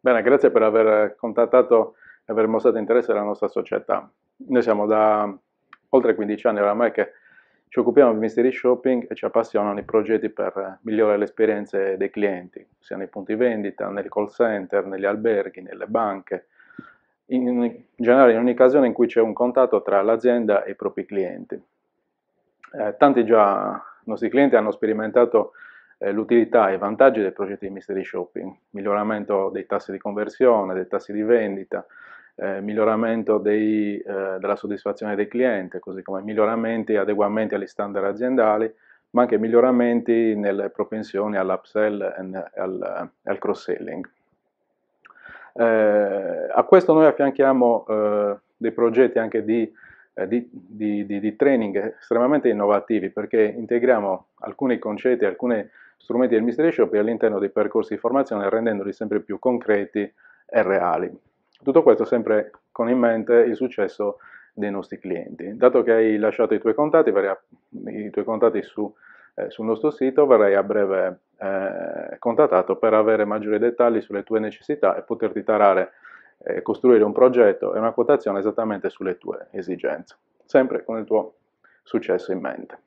Bene, grazie per aver contattato e aver mostrato interesse alla nostra società. Noi siamo da oltre 15 anni oramai che ci occupiamo di mystery shopping e ci appassionano i progetti per migliorare le esperienze dei clienti, sia nei punti vendita, nel call center, negli alberghi, nelle banche, in generale in ogni occasione in cui c'è un contatto tra l'azienda e i propri clienti. Eh, tanti già i nostri clienti hanno sperimentato eh, l'utilità e i vantaggi dei progetti di mystery shopping, miglioramento dei tassi di conversione, dei tassi di vendita, eh, miglioramento dei, eh, della soddisfazione dei clienti, così come miglioramenti e adeguamenti agli standard aziendali, ma anche miglioramenti nelle propensioni all'upsell e al, al cross-selling. Eh, a questo noi affianchiamo eh, dei progetti anche di eh, di, di, di, di, training estremamente innovativi perché integriamo alcuni concetti, alcuni strumenti del Mystery Shop all'interno dei percorsi di formazione rendendoli sempre più concreti e reali. Tutto questo sempre con in mente il successo dei nostri clienti. Dato che hai lasciato i tuoi contatti, a, i tuoi contatti su, eh, sul nostro sito, verrai a breve eh, contattato per avere maggiori dettagli sulle tue necessità e poterti tarare eh, costruire un progetto e una quotazione esattamente sulle tue esigenze, sempre con il tuo successo in mente.